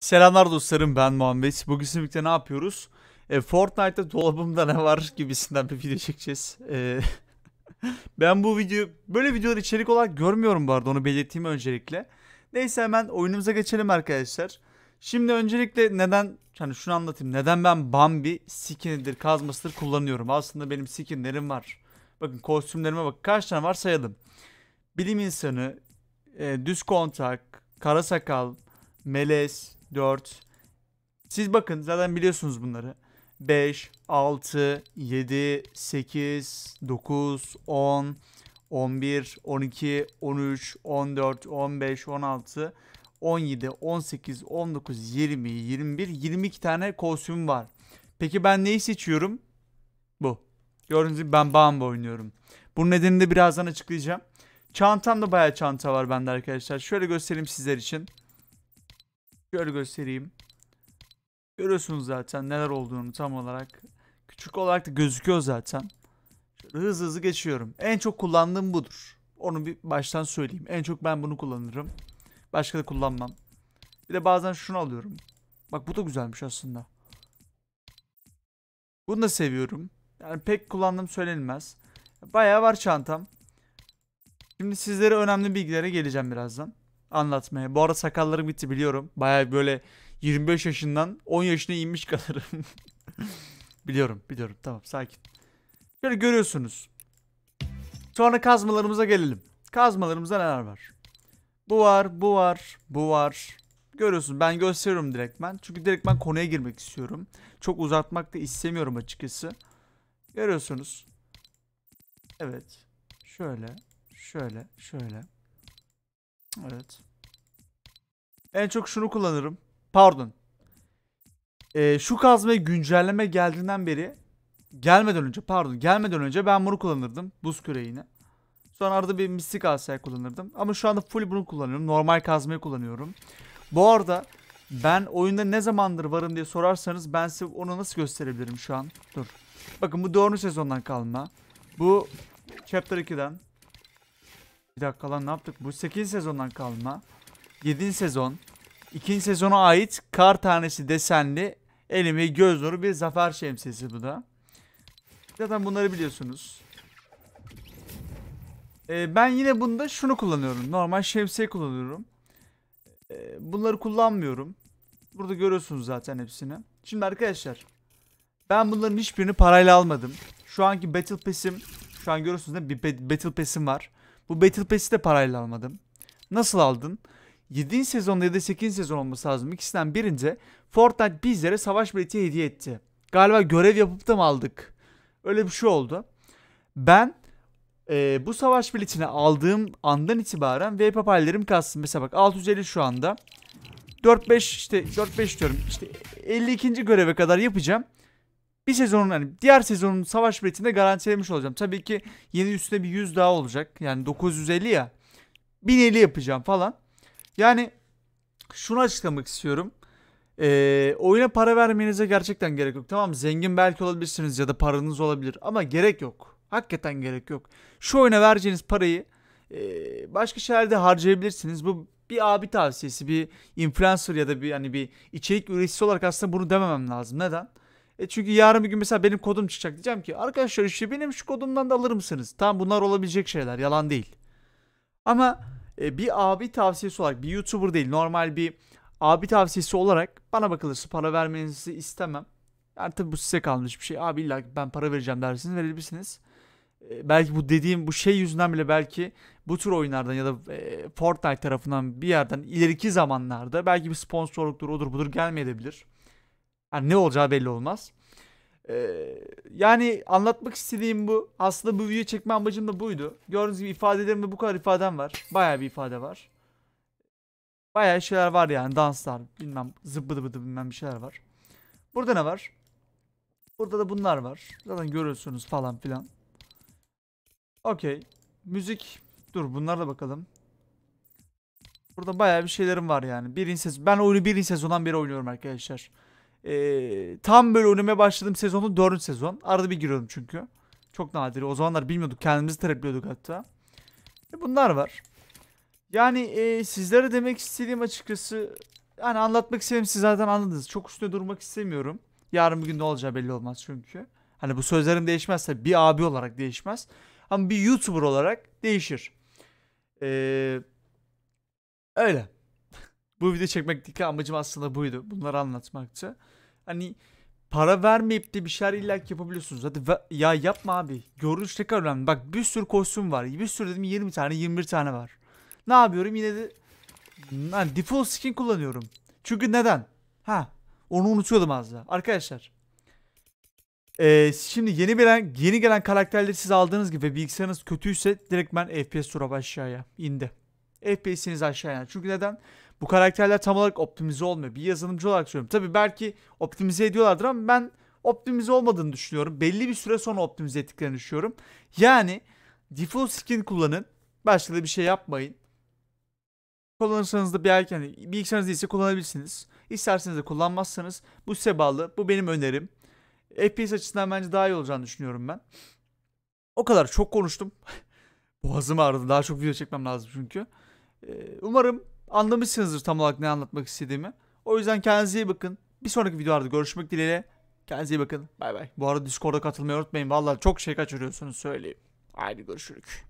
Selamlar dostlarım ben Muhammed. Bugün sizlerle ne yapıyoruz? E, Fortnite'da dolabımda ne var gibisinden bir video çekeceğiz. E, ben bu video böyle videolar içerik olarak görmüyorum bu arada onu belirteyim öncelikle. Neyse hemen oyunumuza geçelim arkadaşlar. Şimdi öncelikle neden yani şunu anlatayım. Neden ben Bambi skinidir kazmasıdır kullanıyorum. Aslında benim skinlerim var. Bakın kostümlerime bak kaç tane var sayalım. Bilim insanı, e, düz kontak, kara sakal, melez, 4. Siz bakın zaten biliyorsunuz bunları. 5, 6, 7, 8, 9, 10, 11, 12, 13, 14, 15, 16, 17, 18, 19, 20, 21, 22 tane kostüm var. Peki ben neyi seçiyorum? Bu. Gördüğünüz gibi ben Bamba oynuyorum. Bunun nedenini de birazdan açıklayacağım. Çantamda bayağı çanta var bende arkadaşlar. Şöyle göstereyim sizler için. Şöyle göstereyim. Görüyorsunuz zaten neler olduğunu tam olarak. Küçük olarak da gözüküyor zaten. Şöyle hızlı hızlı geçiyorum. En çok kullandığım budur. Onu bir baştan söyleyeyim. En çok ben bunu kullanırım. Başka da kullanmam. Bir de bazen şunu alıyorum. Bak bu da güzelmiş aslında. Bunu da seviyorum. Yani pek kullandığım söylenilmez. Bayağı var çantam. Şimdi sizlere önemli bilgilere geleceğim birazdan anlatmaya. Bu arada sakallarım bitti biliyorum. Baya böyle 25 yaşından 10 yaşına inmiş kadarım. biliyorum biliyorum tamam sakin. Şöyle görüyorsunuz. Sonra kazmalarımıza gelelim. Kazmalarımızda neler var? Bu var, bu var, bu var. Görüyorsun ben gösteriyorum direktmen. Çünkü direktmen konuya girmek istiyorum. Çok uzatmak da istemiyorum açıkçası. Görüyorsunuz. Evet. Şöyle, şöyle, şöyle. Evet. En çok şunu kullanırım. Pardon. Ee, şu kazma güncelleme geldiğinden beri gelmeden önce pardon gelmeden önce ben bunu kullanırdım. Buz küreğini. Sonra arada bir mistik asya kullanırdım. Ama şu anda full bunu kullanıyorum. Normal kazmayı kullanıyorum. Bu arada ben oyunda ne zamandır varım diye sorarsanız ben size onu nasıl gösterebilirim şu an? Dur. Bakın bu 4. sezondan kalma. Bu Chapter 2'den. Bir dakika lan ne yaptık? Bu 8 sezondan kalma. 7. sezon. 2. sezona ait kar tanesi desenli elime göz nuru bir zafer şemsiyesi bu da. Zaten bunları biliyorsunuz. Ee, ben yine bunda şunu kullanıyorum. Normal şemsiye kullanıyorum. Ee, bunları kullanmıyorum. Burada görüyorsunuz zaten hepsini. Şimdi arkadaşlar. Ben bunların hiçbirini parayla almadım. Şu anki Battle Pass'im. Şu an görüyorsunuz değil mi? Bir Battle Pass'im var. Bu Battle Pass'i de parayla almadım. Nasıl aldın? 7. sezonda ya da 8. sezon olması lazım. İkisinden birince Fortnite bizlere savaş bileti hediye etti. Galiba görev yapıp da mı aldık? Öyle bir şey oldu. Ben e, bu savaş biletini aldığım andan itibaren VIP papaylarım kalsın. Mesela bak 650 şu anda. 4-5 işte 4-5 diyorum. İşte 52. göreve kadar yapacağım bir sezonun hani diğer sezonun savaş biletinde garantilemiş olacağım. Tabii ki yeni üstüne bir 100 daha olacak. Yani 950 ya. 1050 yapacağım falan. Yani şunu açıklamak istiyorum. Ee, oyuna para vermenize gerçekten gerek yok. Tamam zengin belki olabilirsiniz ya da paranız olabilir ama gerek yok. Hakikaten gerek yok. Şu oyuna vereceğiniz parayı e, başka şeylerde harcayabilirsiniz. Bu bir abi tavsiyesi, bir influencer ya da bir hani bir içerik üreticisi olarak aslında bunu dememem lazım. Neden? E çünkü yarın bir gün mesela benim kodum çıkacak diyeceğim ki arkadaşlar işte benim şu kodumdan da alır mısınız? Tamam bunlar olabilecek şeyler yalan değil. Ama e, bir abi tavsiyesi olarak bir YouTuber değil normal bir abi tavsiyesi olarak bana bakılırsa para vermenizi istemem. Yani tabi bu size kalmış bir şey. Abi illa ben para vereceğim dersiniz verebilirsiniz. E, belki bu dediğim bu şey yüzünden bile belki bu tür oyunlardan ya da e, Fortnite tarafından bir yerden ileriki zamanlarda belki bir sponsorluktur odur budur gelmeyebilir. Yani ne olacağı belli olmaz. Ee, yani anlatmak istediğim bu. Aslında bu videoyu çekme amacım da buydu. Gördüğünüz gibi ifadelerimde bu kadar ifadem var. Baya bir ifade var. Baya şeyler var yani. Danslar, bilmem zıbbıdı bıdı bilmem bir şeyler var. Burada ne var? Burada da bunlar var. Zaten görüyorsunuz falan filan. Okey. Müzik. Dur bunlara da bakalım. Burada baya bir şeylerim var yani. Birinci sezon. Ben oyunu birinci sezondan beri oynuyorum arkadaşlar e, tam böyle önüme başladığım sezonu 4. sezon. Arada bir giriyordum çünkü. Çok nadir. O zamanlar bilmiyorduk. Kendimizi terapliyorduk hatta. E, bunlar var. Yani e, sizlere demek istediğim açıkçası yani anlatmak istediğim siz zaten anladınız. Çok üstüne durmak istemiyorum. Yarın bir gün ne olacağı belli olmaz çünkü. Hani bu sözlerim değişmezse bir abi olarak değişmez. Ama bir YouTuber olarak değişir. Ee, öyle. Bu video çekmekteki amacım aslında buydu. Bunları anlatmaktı. Hani para vermeyip de bir şeyler illa yapabiliyorsunuz. Hadi ya yapma abi. Görünüş ne kadar önemli. Bak bir sürü kostüm var. Bir sürü dedim 20 tane 21 tane var. Ne yapıyorum yine de hani default skin kullanıyorum. Çünkü neden? Ha onu unutuyordum az daha. Arkadaşlar. Ee, şimdi yeni gelen yeni gelen karakterleri siz aldığınız gibi bilgisayarınız kötüyse direkt ben FPS drop aşağıya indi. FPS'iniz aşağıya. Çünkü neden? bu karakterler tam olarak optimize olmuyor. Bir yazılımcı olarak söylüyorum. Tabii belki optimize ediyorlardır ama ben optimize olmadığını düşünüyorum. Belli bir süre sonra optimize ettiklerini düşünüyorum. Yani default skin kullanın. Başka da bir şey yapmayın. Kullanırsanız da bir erken, yani bilgisayarınız değilse kullanabilirsiniz. İsterseniz de kullanmazsanız bu size bağlı. Bu benim önerim. FPS açısından bence daha iyi olacağını düşünüyorum ben. O kadar çok konuştum. Boğazım ağrıdı. Daha çok video çekmem lazım çünkü. Ee, umarım Anlamışsınızdır tam olarak ne anlatmak istediğimi. O yüzden kendinize iyi bakın. Bir sonraki videolarda görüşmek dileğiyle. Kendinize iyi bakın. Bay bay. Bu arada Discord'a katılmayı unutmayın. Vallahi çok şey kaçırıyorsunuz söyleyeyim. Haydi görüşürük.